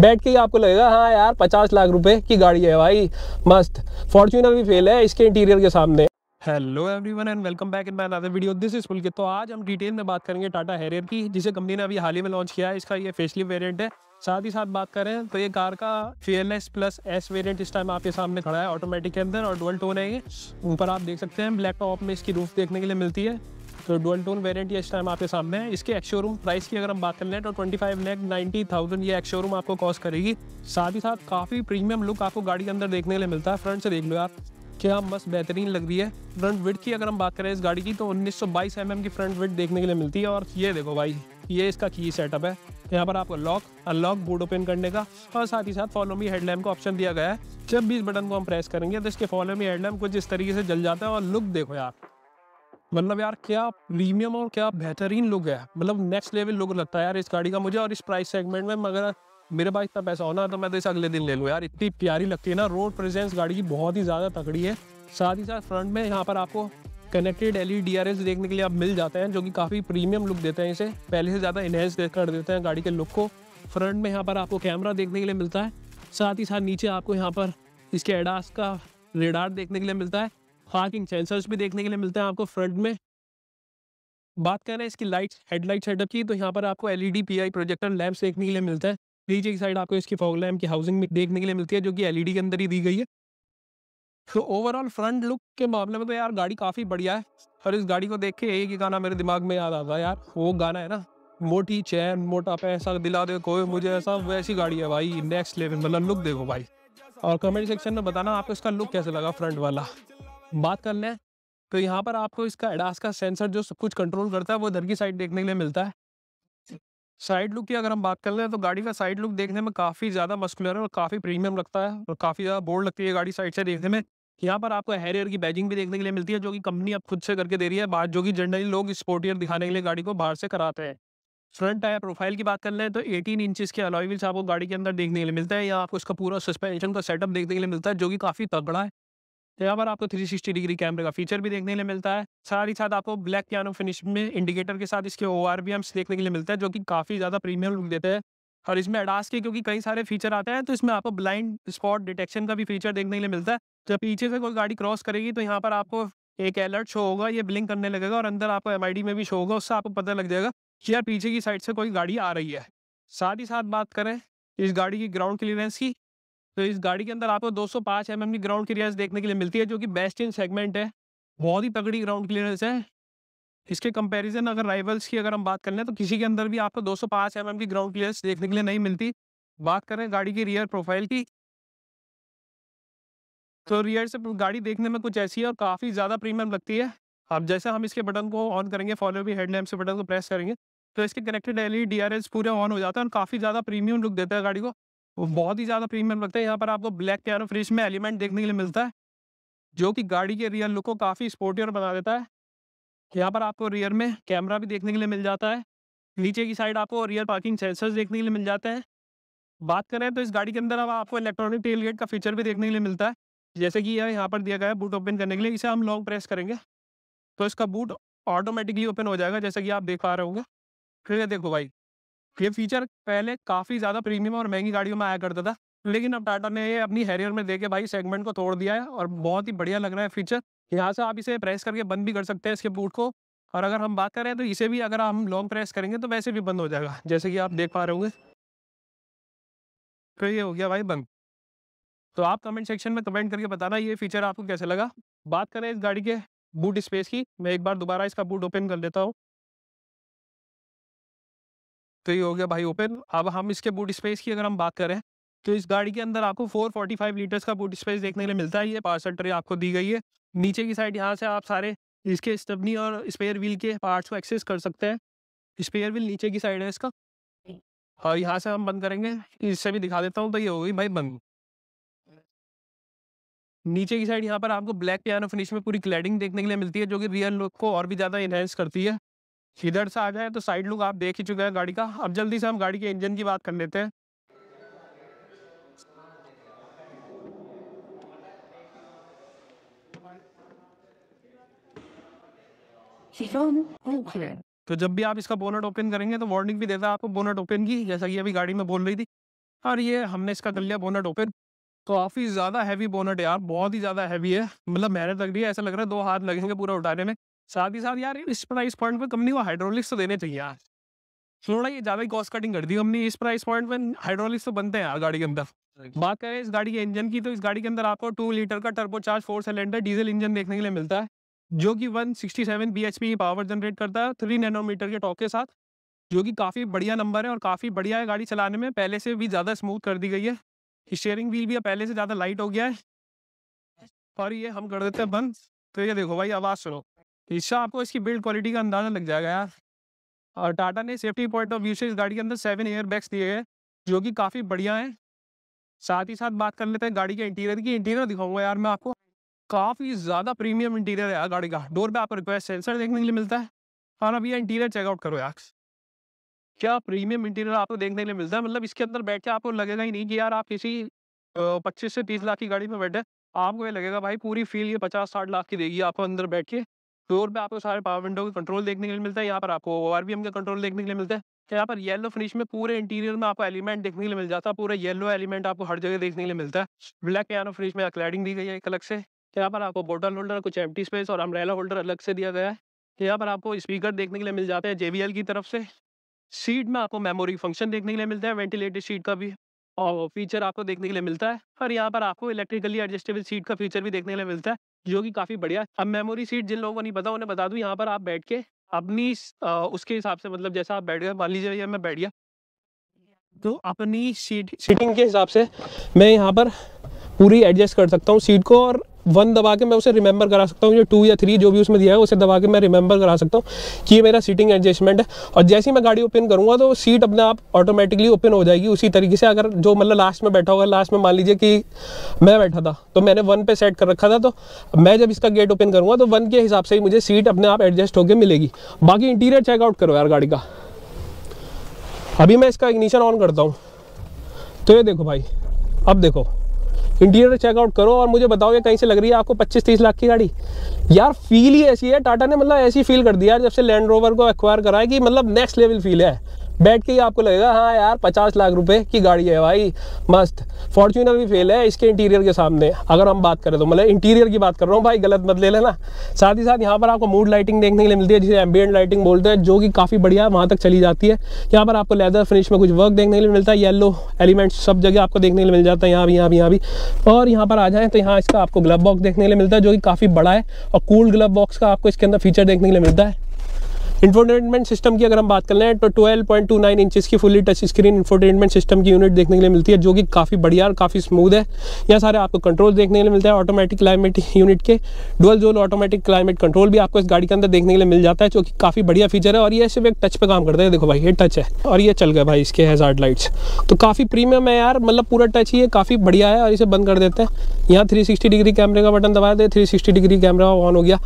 बैठ के ही आपको लगेगा हाँ यार पचास लाख रुपए की गाड़ी है भाई मस्त फॉर्चुनर भी फेल है इसके इंटीरियर के सामने hello everyone and welcome back in my other video this is Pulkit तो आज हम डिटेल में बात करेंगे टाटा हेरियर की जिसे कंपनी ने अभी हाल ही में लॉन्च किया है इसका ये फेसली वेरियंट है साथ ही साथ बात करें तो ये कार का फेयरलेस प्लस एस वेरिएंट इस टाइम आपके सामने खड़ा है ऑटोमेटिक के अंदर और डुअल टोन है ये ऊपर आप देख सकते हैं ब्लैक टॉप में इसकी रूफ देखने के लिए मिलती है तो डुअल टोन वेरिएंट ये इस टाइम आपके सामने है इसके एक्शोरूम प्राइस की अगर हम बात कर लें तो twenty five lakh ninety thousand ये एक्शोरूम आपको कॉस्ट करेगी साथ ही साथ काफ़ी प्रीमियम लुक आपको गाड़ी के अंदर देखने के लिए मिलता है फ्रंट से देख लो आप क्या मस्त बेहतरीन लग रही है फ्रंट विड की अगर हम बात करें इस गाड़ी की तो उन्नीस सौ एम mm की फ्रंट विड देखने के लिए मिलती है और ये देखो भाई ये इसका की सेटअप है यहाँ पर आपको लॉक अनलॉक बोर्ड ओपन करने का और साथ ही साथ फॉलो मी हेडलैम्प का ऑप्शन दिया गया है जब भी इस बटन को हम प्रेस करेंगे तो इसके फॉलो मी हेडलैम्प कुछ इस तरीके से जल जाता है और लुक देखो यार मतलब यार क्या प्रीमियम और क्या बेहतरीन लुक है मतलब नेक्स्ट लेवल लुक लगता है यार इस गाड़ी का मुझे और इस प्राइस सेगमेंट में मगर मेरे पास इतना पैसा होना तो मैं तो इसे अगले दिन ले लूँ यार इतनी प्यारी लगती है ना रोड प्रेजेंस गाड़ी की बहुत ही ज़्यादा तकड़ी है साथ ही साथ फ्रंट में यहाँ पर आपको कनेक्टेड एल ई देखने के लिए आप मिल जाते हैं जो कि काफ़ी प्रीमियम लुक देते हैं इसे पहले से ज़्यादा इन्हेंस कर देते हैं गाड़ी के लुक को फ्रंट में यहाँ पर आपको कैमरा देखने के लिए मिलता है साथ ही साथ नीचे आपको यहाँ पर इसके एडास का रेडार देखने के लिए मिलता है पार्किंग सेंसर्स भी देखने के लिए मिलते हैं आपको फ्रंट में बात करें इसकी लाइट्स हेडलाइट सेटअप की तो यहाँ पर आपको एलईडी पीआई प्रोजेक्टर लैम्प देखने के लिए मिलता है नीचे की साइड आपको इसकी फॉग लैम्प की हाउसिंग में देखने के लिए मिलती है जो कि एलईडी के अंदर ही दी गई है तो ओवरऑल फ्रंट लुक के मामले में तो यार गाड़ी काफ़ी बढ़िया है और इस गाड़ी को देख के एक ही गाना मेरे दिमाग में याद आता है यार वो गाना है ना मोटी चैन मोटा पैसा दिला दे कोई मुझे ऐसा वैसी गाड़ी है भाई नेक्स्ट लेवल मतलब लुक देखो भाई और कमेंट सेक्शन में बताना आपको इसका लुक कैसे लगा फ्रंट वाला बात कर लें तो यहाँ पर आपको इसका एडास का सेंसर जो सब कुछ कंट्रोल करता है वो इधर की साइड देखने के लिए मिलता है साइड लुक की अगर हम बात कर लें तो गाड़ी का साइड लुक देखने में काफ़ी ज़्यादा मस्कुलर है और काफ़ी प्रीमियम लगता है और काफ़ी ज़्यादा बोल्ड लगती है गाड़ी साइड से देखने में यहाँ पर आपको हेरियर की बैजिंग भी देखने के लिए मिलती है जो कि कंपनी अब खुद से करके दे रही है बाहर जो कि जनरली लोग स्पोर्टियर दिखाने के लिए गाड़ी को बाहर से कराते हैं फ्रंट टायर प्रोफाइल की बात कर लें तो 18 इंचेस के अलॉय व्हील्स आपको गाड़ी के अंदर देखने के लिए मिलता है या आपको इसका पूरा सस्पेंशन का सेटअप देखने के लिए मिलता है जो कि काफ़ी तगड़ा है तो यहाँ पर आपको 360 डिग्री कैमरे का फीचर भी देखने के लिए मिलता है साथ ही साथ आपको ब्लैक पियानो फिनिश में इंडिकेटर के साथ इसके ओ भी हम देखने के लिए मिलता है जो कि काफ़ी ज़्यादा प्रीमियम लुक देते हैं और इसमें अडास के क्योंकि कई सारे फीचर आते हैं तो इसमें आपको ब्लाइंड स्पॉट डिटेक्शन का भी फीचर देखने के लिए मिलता है जब पीछे से कोई गाड़ी क्रॉस करेगी तो यहाँ पर आपको एक अलर्ट शो होगा ये ब्लिंक करने लगेगा और अंदर आपको एम में भी शो होगा उससे आपको पता लग जाएगा कि यार पीछे की साइड से कोई गाड़ी आ रही है साथ ही साथ बात करें इस गाड़ी की ग्राउंड क्लियरेंस की तो इस गाड़ी के अंदर आपको 205 सौ एम की ग्राउंड क्लियरेंस देखने के लिए मिलती है जो कि बेस्ट इन सेगमेंट है बहुत ही तगड़ी ग्राउंड क्लियरेंस है इसके कंपैरिजन अगर राइवल्स की अगर हम बात कर लें तो किसी के अंदर भी आपको 205 सौ mm की ग्राउंड क्लियरेंस देखने के लिए नहीं मिलती बात करें गाड़ी की रियर प्रोफाइल की तो रियर से गाड़ी देखने में कुछ ऐसी है और काफ़ी ज़्यादा प्रीमियम लगती है अब जैसे हम इसके बटन को ऑन करेंगे फॉलो भी हेडलैम्प से बटन को प्रेस करेंगे तो इसके कनेक्टेड एल ई पूरे ऑन हो जाता है और काफ़ी ज़्यादा प्रीमियम लुक देता है गाड़ी को वो बहुत ही ज़्यादा प्रीमियम लगता है यहाँ पर आपको ब्लैक पियानो फ्रिज में एलिमेंट देखने के लिए मिलता है जो कि गाड़ी के रियर लुक को काफ़ी स्पोर्टी और बना देता है यहाँ पर आपको रियर में कैमरा भी देखने के लिए मिल जाता है नीचे की साइड आपको रियर पार्किंग सेंसर्स देखने के लिए मिल जाते हैं बात करें तो इस गाड़ी के अंदर अब आपको इलेक्ट्रॉनिक टेल गेट का फीचर भी देखने के लिए मिलता है जैसे कि यह यहाँ पर दिया गया है बूट ओपन करने के लिए इसे हम लॉन्ग प्रेस करेंगे तो इसका बूट ऑटोमेटिकली ओपन हो जाएगा जैसे कि आप देख पा रहे होंगे फिर देखो भाई ये फीचर पहले काफी ज्यादा प्रीमियम और महंगी गाड़ियों में आया करता था लेकिन अब टाटा ने ये अपनी हैरियर में देके भाई सेगमेंट को तोड़ दिया है और बहुत ही बढ़िया लग रहा है फीचर यहाँ से आप इसे प्रेस करके बंद भी कर सकते हैं इसके बूट को और अगर हम बात करें तो इसे भी अगर हम लॉन्ग प्रेस करेंगे तो वैसे भी बंद हो जाएगा जैसे कि आप देख पा रहे होंगे तो ये हो गया भाई बंद तो आप कमेंट सेक्शन में कमेंट करके बताना ये फीचर आपको कैसे लगा बात करें इस गाड़ी के बूट स्पेस की मैं एक बार दोबारा इसका बूट ओपन कर लेता हूँ तो ये हो गया भाई ओपन अब हम इसके बूट स्पेस की अगर हम बात करें तो इस गाड़ी के अंदर आपको 445 लीटर्स का बूट स्पेस देखने के लिए मिलता है ये पार्सल ट्रे आपको दी गई है नीचे की साइड यहाँ से आप सारे इसके स्टबनी और स्पेयर व्हील के पार्ट्स को एक्सेस कर सकते हैं स्पेयर व्हील नीचे की साइड है इसका और यहाँ से हम बंद करेंगे इससे भी दिखा देता हूँ तो ये हो गई भाई बंद नीचे की साइड यहाँ पर आपको ब्लैक पियानो फिनिश में पूरी क्लैडिंग देखने के लिए मिलती है जो कि रियल लुक को और भी ज़्यादा इन्हेंस करती है इधर से आ जाए तो साइड लुक आप देख ही चुके हैं गाड़ी का अब जल्दी से हम गाड़ी के इंजन की बात कर लेते हैं तो जब भी आप इसका बोनट ओपन करेंगे तो वार्निंग भी देता है आपको बोनट ओपन की जैसा कि अभी गाड़ी में बोल रही थी और ये हमने इसका कर लिया बोनट ओपन काफ़ी ज़्यादा हैवी बोनट है यार बहुत ही ज़्यादा हैवी है मतलब मेहनत लग रही है ऐसा लग रहा है दो हाथ लगेंगे पूरा उठाने में साथ ही साथ यार इस प्राइस पॉइंट पर कंपनी को हाइड्रोलिक्स तो देने चाहिए यार थोड़ा ये ज़्यादा ही कॉस्ट कटिंग कर दी कंपनी इस प्राइस पॉइंट पर हाइड्रोलिक्स तो बनते हैं यार गाड़ी के अंदर बात करें इस गाड़ी के इंजन की तो इस गाड़ी के अंदर आपको टू लीटर का charge four cylinder diesel engine देखने के लिए मिलता है जो कि 167 सिक्सटी सेवन बी एच की पावर जनरेट करता है थ्री नैनोमीटर के टॉक के साथ जो कि काफ़ी बढ़िया नंबर है और काफ़ी बढ़िया है गाड़ी चलाने में पहले से भी ज़्यादा स्मूथ कर दी गई है स्टेयरिंग व्हील भी पहले से ज़्यादा लाइट हो गया है और ये हम कर देते हैं बंद तो ये देखो भाई आवाज़ सुनो तो इससे आपको इसकी बिल्ड क्वालिटी का अंदाज़ा लग जाएगा यार और टाटा ने सेफ्टी पॉइंट ऑफ व्यू से इस गाड़ी के अंदर सेवन एयर बैग्स दिए हैं जो कि काफ़ी बढ़िया हैं साथ ही साथ बात कर लेते हैं गाड़ी के इंटीरियर की इंटीरियर दिखाऊंगा यार मैं आपको काफ़ी ज़्यादा प्रीमियम इंटीरियर है यार गाड़ी का डोर पे आपको रिक्वेस्ट सेंसर देखने के लिए मिलता है और अब यह इंटीरियर चेकआउट करो यार क्या प्रीमियम इंटीरियर आपको देखने के लिए मिलता है मतलब इसके अंदर बैठ के आपको लगेगा ही नहीं कि यार आप किसी पच्चीस से तीस लाख की गाड़ी में बैठे आपको ये लगेगा भाई पूरी फील ये पचास साठ लाख की देगी आपको अंदर बैठ के फ्लोर पे आपको सारे पावर विंडो के कंट्रोल देखने के लिए मिलता है यहाँ पर आपको ओ आर एम का कंट्रोल देखने के लिए मिलता है तो यहाँ पर येलो फिनिश में पूरे इंटीरियर में आपको एलिमेंट देखने के लिए मिल जाता है पूरा येलो एलिमेंट आपको हर जगह देखने के लिए मिलता है ब्लैक पियानो फिनिश में क्लैडिंग दी गई है एक अलग से तो यहाँ पर आपको बोटल होल्डर कुछ एम्प्टी स्पेस और अम्ब्रेला होल्डर अलग से दिया गया है तो यहाँ पर आपको स्पीकर देखने के लिए मिल जाता है जे की तरफ से सीट में आपको मेमोरी फंक्शन देखने के लिए मिलता है वेंटिलेटेड सीट का भी और फीचर आपको देखने के लिए मिलता है और यहाँ पर आपको इलेक्ट्रिकली एडजस्टेबल सीट का फीचर भी देखने के लिए मिलता है जो कि काफ़ी बढ़िया अब मेमोरी सीट जिन लोगों को नहीं पता उन्हें बता दू यहाँ पर आप बैठ के अपनी उसके हिसाब से मतलब जैसा आप बैठ गए मान लीजिए मैं बैठ गया तो अपनी सीट सीटिंग के हिसाब से मैं यहाँ पर पूरी एडजस्ट कर सकता हूँ सीट को और वन दबा के मैं उसे रिमेंबर करा सकता हूँ जो टू या थ्री जो भी उसमें दिया है उसे दबा के मैं रिमेंबर करा सकता हूँ कि ये मेरा सीटिंग एडजस्टमेंट है और जैसे ही मैं गाड़ी ओपन करूँगा तो सीट अपने आप ऑटोमेटिकली ओपन हो जाएगी उसी तरीके से अगर जो मतलब लास्ट में बैठा होगा लास्ट में मान लीजिए कि मैं बैठा था तो मैंने वन पे सेट कर रखा था तो मैं जब इसका गेट ओपन करूँगा तो वन के हिसाब से ही मुझे सीट अपने आप एडजस्ट होकर मिलेगी बाकी इंटीरियर चेकआउट करो यार गाड़ी का अभी मैं इसका इग्निशन ऑन करता हूँ तो ये देखो भाई अब देखो इंटीरियर चेकआउट करो और मुझे बताओ ये कहीं से लग रही है आपको 25-30 लाख की गाड़ी यार फील ही ऐसी है टाटा ने मतलब ऐसी फील कर दिया जब से लैंड रोवर को एक्वायर कराया कि मतलब नेक्स्ट लेवल फील है बैठ के ही आपको लगेगा हाँ यार पचास लाख रुपए की गाड़ी है भाई मस्त फॉर्चूनर भी फेल है इसके इंटीरियर के सामने अगर हम बात करें तो मतलब इंटीरियर की बात कर रहा हूँ भाई गलत मत ले लेना साथ ही साथ यहाँ पर आपको मूड लाइटिंग देखने के लिए मिलती है जिसे एम्बियंट लाइटिंग बोलते हैं जो कि काफ़ी बढ़िया वहाँ तक चली जाती है यहाँ पर आपको लेदर फिनिश में कुछ वर्क देखने के लिए मिलता है येलो एलिमेंट्स सब जगह आपको देखने के लिए मिल जाता है यहाँ भी यहाँ भी यहाँ भी और यहाँ पर आ जाए तो यहाँ इसका आपको ग्लब बॉक्स देखने के लिए मिलता है जो कि काफ़ी बड़ा है और कूल ग्लब बॉक्स का आपको इसके अंदर फीचर देखने के लिए मिलता है इंफोटेनमेंट सिस्टम की अगर हम बात कर लें तो twelve point two nine inches की fully touch screen infotainment system की यूनिट देखने के लिए मिलती है जो कि काफ़ी बढ़िया और काफ़ी स्मूथ है यह सारे आपको कंट्रोल देखने के लिए मिलता है ऑटोमेटिक क्लाइमेट यूनिट के dual zone automatic climate control भी आपको इस गाड़ी के अंदर देखने के लिए मिल जाता है जो कि काफ़ी बढ़िया फीचर है और ये सिर्फ एक टच पर काम करता है देखो भाई ये टच है और ये चल गया भाई इसके हेजार्ड लाइट्स तो काफ़ी प्रीमियम है यार मतलब पूरा टच ही है काफ़ी बढ़िया है और इसे बंद कर देते हैं यहाँ थ्री डिग्री कैमरे का बटन दबाया दे थ्री डिग्री कैमरा ऑन हो गया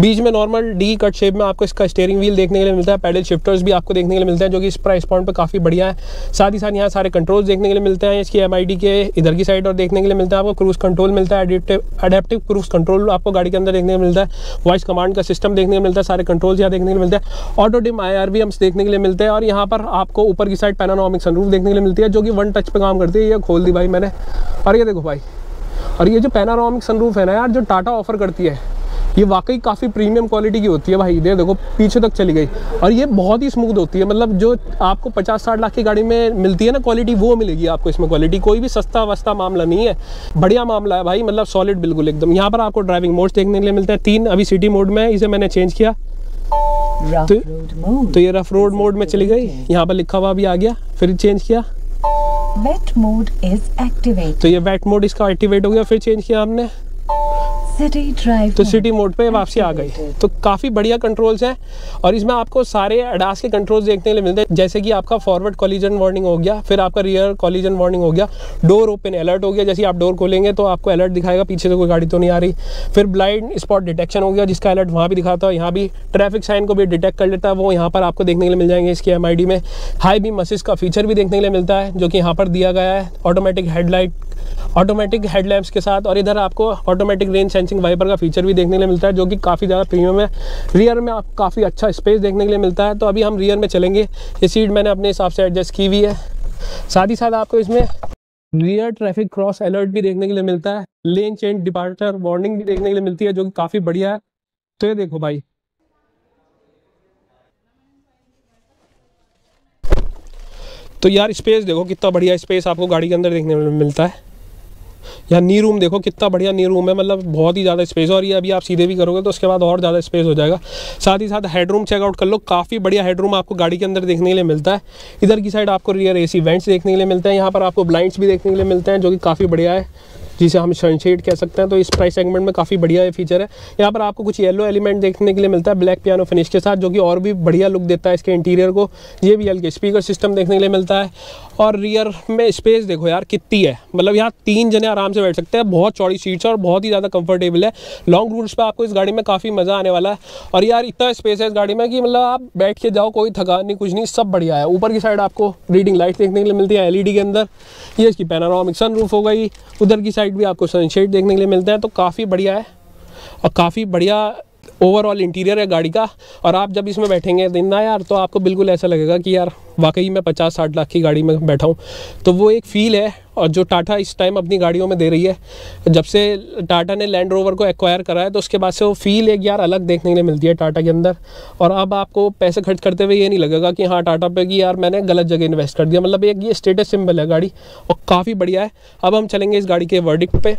बीच में नॉर्मल डी कट शेप में आपको इसका स्टेयरिंग व्हील देखने के लिए मिलता है पैडल शिफ्टर्स भी आपको देखने के लिए मिलते हैं जो कि इस प्राइस पॉइंट पर काफ़ी बढ़िया है साथ ही साथ यहाँ सारे कंट्रोल्स देखने के लिए मिलते हैं इसकी एम के इधर की साइड और देखने के लिए मिलता है आपको क्रूज कंट्रोल मिलता है अडेप्टिव क्रूज कंट्रोल आपको गाड़ी के अंदर देखने को मिलता है वॉइस कमांड का सिस्टम देखने को मिलता है सारे कंट्रोल्स यहाँ देखने को मिलता है ऑटो डिम आई आर भी देखने के लिए मिलते हैं और यहाँ पर आपको ऊपर की साइड पैनानॉमिक सनरूफ देखने के लिए मिलती है जो कि वन टच पर काम करती है ये खोल दी भाई मैंने और ये देखो भाई और ये जो पैनारोमिक सनरूफ है ना यार जो टाटा ऑफर करती है ये वाकई काफ़ी प्रीमियम क्वालिटी की होती है भाई इधर देखो पीछे तक चली गई और ये बहुत ही स्मूथ होती है मतलब जो आपको पचास साठ लाख की गाड़ी में मिलती है ना क्वालिटी वो मिलेगी आपको इसमें क्वालिटी कोई भी सस्ता वस्ता मामला नहीं है बढ़िया मामला है भाई मतलब सॉलिड बिल्कुल एकदम यहाँ पर आपको ड्राइविंग मोड्स देखने के लिए मिलते हैं तीन अभी सिटी मोड में इसे मैंने चेंज किया तो, तो ये रफ रोड मोड में चली गई यहाँ पर लिखा हुआ भी आ गया फिर चेंज किया वेट मोड इज एक्टिवेट तो ये वेट मोड इसका एक्टिवेट हो गया फिर चेंज किया हमने सिटी ड्राइव तो सिटी मोड पे वापसी आ गई तो काफ़ी बढ़िया कंट्रोल्स हैं और इसमें आपको सारे अडास के कंट्रोल्स देखने के लिए मिलते हैं जैसे कि आपका फॉरवर्ड कॉलिजन वार्निंग हो गया फिर आपका रियर कॉलिजन वार्निंग हो गया डोर ओपन अलर्ट हो गया जैसे आप डोर खोलेंगे तो आपको अलर्ट दिखाएगा पीछे से कोई गाड़ी तो नहीं आ रही फिर ब्लाइंड स्पॉट डिटेक्शन हो गया जिसका अलर्ट वहाँ भी दिखाता है यहाँ भी ट्रैफिक साइन को भी डिटेक्ट कर लेता है वो यहाँ पर आपको देखने के लिए मिल जाएंगे इसके एम में हाई बी मसिस का फीचर भी देखने के लिए मिलता है जो कि यहाँ पर दिया गया है ऑटोमेटिक हेडलाइट ऑटोमेटिक हेडलैम्प्स के साथ और इधर आपको ऑटोमेटिक रेंज सेंसिंग वाइपर का फीचर भी देखने के लिए मिलता है जो कि काफ़ी ज़्यादा प्रीमियम है रियर में आप काफ़ी अच्छा स्पेस देखने के लिए मिलता है तो अभी हम रियर में चलेंगे ये सीट मैंने अपने हिसाब से एडजस्ट की हुई है साथ ही साथ आपको इसमें रियर ट्रैफिक क्रॉस अलर्ट भी देखने के लिए मिलता है लेन चेंज डिपार्चर वार्निंग भी देखने के लिए मिलती है जो कि काफ़ी बढ़िया है तो ये देखो भाई तो यार स्पेस देखो कितना बढ़िया स्पेस आपको गाड़ी के अंदर देखने में मिलता है यहाँ नी रूम देखो कितना बढ़िया नी रूम है मतलब बहुत ही ज़्यादा स्पेस और ये अभी आप सीधे भी करोगे तो उसके बाद और ज़्यादा स्पेस हो जाएगा साथ ही साथ हेडरूम चेकआउट कर लो काफ़ी बढ़िया हेडरूम आपको गाड़ी के अंदर देखने के लिए मिलता है इधर की साइड आपको रियर ए वेंट्स देखने के लिए मिलते हैं यहाँ पर आपको ब्लाइंड्स भी देखने के लिए मिलते हैं जो कि काफ़ी बढ़िया है जिसे हम सनशेड कह सकते हैं तो इस प्राइस सेगमेंट में काफ़ी बढ़िया ये फीचर है यहाँ पर आपको कुछ येलो एलिमेंट देखने के लिए मिलता है ब्लैक पियानो फिनिश के साथ जो कि और भी बढ़िया लुक देता है इसके इंटीरियर को ये भी हल्के स्पीकर सिस्टम देखने के लिए मिलता है और रियर में स्पेस देखो यार कितनी है मतलब यहाँ तीन जने आराम से बैठ सकते हैं बहुत चौड़ी सीट्स और बहुत ही ज़्यादा कंफर्टेबल है लॉन्ग रूट्स पर आपको इस गाड़ी में काफ़ी मज़ा आने वाला है और यार इतना स्पेस है इस गाड़ी में कि मतलब आप बैठ के जाओ कोई थकान नहीं कुछ नहीं सब बढ़िया है ऊपर की साइड आपको रीडिंग लाइट देखने के लिए मिलती है एल e के अंदर ये इसकी पैनारोमिक सन रूफ हो गई उधर की साइड साइड भी आपको सनशेड देखने के लिए मिलता है तो काफ़ी बढ़िया है और काफ़ी बढ़िया ओवरऑल इंटीरियर है गाड़ी का और आप जब इसमें बैठेंगे दिन ना यार तो आपको बिल्कुल ऐसा लगेगा कि यार वाकई मैं पचास साठ लाख की गाड़ी में बैठा हूँ तो वो एक फ़ील है और जो टाटा इस टाइम अपनी गाड़ियों में दे रही है जब से टाटा ने लैंड रोवर को एक्वायर करा है तो उसके बाद से वो फील एक यार अलग देखने के लिए मिलती है टाटा के अंदर और अब आपको पैसे खर्च करते हुए ये नहीं लगेगा कि हाँ टाटा पे कि यार मैंने गलत जगह इन्वेस्ट कर दिया मतलब एक ये स्टेटस सिंबल है गाड़ी और काफ़ी बढ़िया है अब हम चलेंगे इस गाड़ी के वर्डिक्ट पे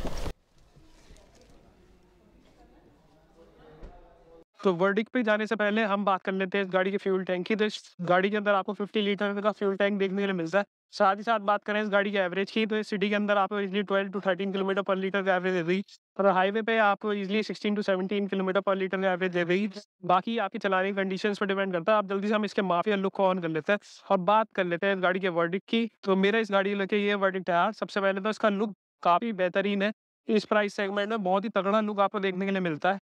तो वर्डिक पे जाने से पहले हम बात कर लेते हैं इस गाड़ी के फ्यूल टैंक की तो इस गाड़ी के अंदर आपको 50 लीटर का फ्यूल टैंक देखने के लिए मिलता है साथ ही साथ बात करें इस गाड़ी के एवरेज की तो इस सिटी के अंदर आपको easily 12 to 13 kilometre per litre का एवरेज दे रही और हाईवे पे आपको easily 16 to 17 kilometre per litre का एवरेज दे रही बाकी आपकी चलाने की कंडीशन पर डिपेंड करता है आप जल्दी से हम इसके माफिया लुक को ऑन कर लेते हैं और बात कर लेते हैं इस गाड़ी के वर्डिक की तो मेरा इस गाड़ी लेके ये वर्डिक है सबसे पहले तो इसका लुक काफ़ी बेहतरीन है इस प्राइस सेगमेंट में बहुत ही तगड़ा लुक आपको देखने के लिए मिलता है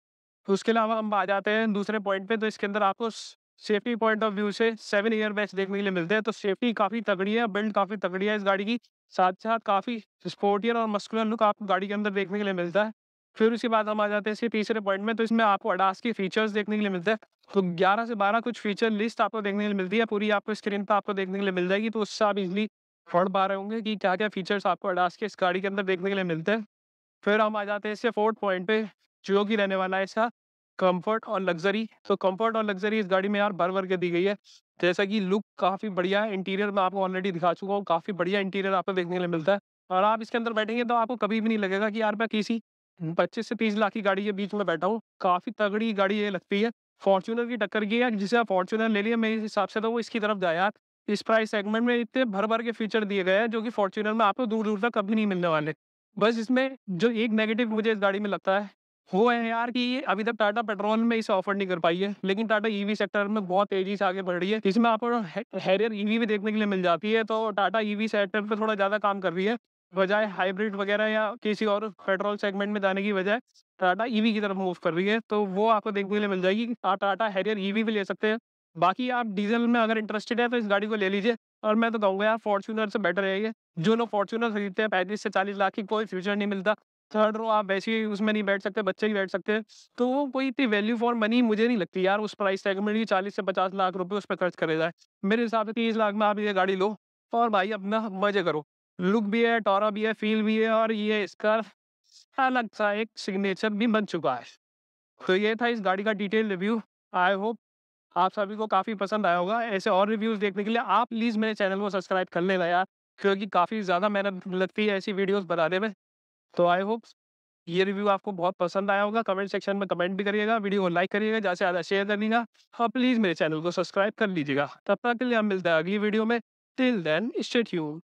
उसके अलावा हम आ जाते हैं दूसरे पॉइंट पे तो इसके अंदर आपको सेफ्टी पॉइंट ऑफ व्यू से सेवन ईयर बैच देखने के लिए मिलते हैं तो सेफ्टी काफ़ी तगड़ी है बिल्ड काफ़ी तगड़ी है इस गाड़ी की साथ साथ काफ़ी स्पोर्टियर और मस्कुलर लुक आपको गाड़ी के अंदर देखने के लिए मिलता है फिर उसके बाद हम आ जाते हैं इसके तीसरे पॉइंट में तो इसमें आपको अडास के फीचर्स देखने के लिए मिलते हैं तो ग्यारह से बारह कुछ फीचर लिस्ट आपको देखने के लिए मिलती है पूरी आपको स्क्रीन पर आपको देखने के लिए मिल जाएगी तो उससे आप इजली पढ़ पा रहे होंगे कि क्या क्या फीचर्स आपको अडास के इस गाड़ी के अंदर देखने के लिए मिलते हैं फिर हम आ जाते हैं इसके फोर्थ पॉइंट पे जो कि रहने वाला है इसका कंफर्ट और लग्जरी तो कंफर्ट और लग्जरी इस गाड़ी में यार भर भर के दी गई है जैसा कि लुक काफ़ी बढ़िया है इंटीरियर मैं आपको ऑलरेडी दिखा चुका हूँ काफ़ी बढ़िया इंटीरियर आपको देखने के लिए मिलता है और आप इसके अंदर बैठेंगे तो आपको कभी भी नहीं लगेगा कि यार मैं किसी पच्चीस से तीस लाख की गाड़ी के बीच में बैठा हूँ काफ़ी तगड़ी गाड़ी ये लगती है फॉर्चूनर की टक्कर की है जिसे आप फॉर्चूनर ले लिया मेरे हिसाब से तो वो इसकी तरफ जाए यार इस प्राइस सेगमेंट में इतने भर भर के फीचर दिए गए हैं जो कि फॉर्चूनर में आपको दूर दूर तक कभी नहीं मिलने वाले बस इसमें जो एक नेगेटिव मुझे इस गाड़ी में लगता है वो है यार कि ये अभी तक टाटा पेट्रोल में इसे ऑफर नहीं कर पाई है लेकिन टाटा ईवी सेक्टर में बहुत तेजी से आगे बढ़ रही है इसमें आपको हैरियर ईवी e भी देखने के लिए मिल जाती है तो टाटा ईवी सेक्टर पे थोड़ा ज्यादा काम कर रही है बजाय हाइब्रिड वगैरह या किसी और पेट्रोल सेगमेंट में जाने की बजाय टाटा ईवी e की तरफ मूव कर रही है तो वो आपको देखने के लिए मिल जाएगी आप टाटा हैरियर ईवी भी ले सकते हैं बाकी आप डीजल में अगर इंटरेस्टेड है तो इस गाड़ी को ले लीजिए और मैं तो कहूँगा यार फॉर्चूनर से बेटर है ये जो लोग फॉर्चूनर खरीदते हैं पैंतीस से चालीस लाख की कोई फ्यूचर नहीं मिलता थर्ड रो आप वैसे ही उसमें नहीं बैठ सकते बच्चे ही बैठ सकते तो वो कोई इतनी वैल्यू फॉर मनी मुझे नहीं लगती यार उस प्राइस टैग में चालीस से पचास लाख रुपए उस पर खर्च करे जाए मेरे हिसाब से तीस लाख में आप ये गाड़ी लो और भाई अपना मजे करो लुक भी है टोरा भी है फील भी है और ये इसका अलग सा एक सिग्नेचर भी बन चुका है तो ये था इस गाड़ी का डिटेल रिव्यू आई होप आप सभी को काफ़ी पसंद आया होगा ऐसे और रिव्यूज़ देखने के लिए आप प्लीज़ मेरे चैनल को सब्सक्राइब कर लेना यार क्योंकि काफ़ी ज़्यादा मेहनत लगती है ऐसी वीडियोस बनाने में तो आई होप ये रिव्यू आपको बहुत पसंद आया होगा कमेंट सेक्शन में कमेंट भी करिएगा वीडियो को लाइक करिएगा ज़्यादा से ज़्यादा शेयर करिएगा और हाँ, प्लीज़ मेरे चैनल को सब्सक्राइब कर लीजिएगा तब तक के लिए हम मिलते हैं अगली वीडियो में टिल देन स्टेट यू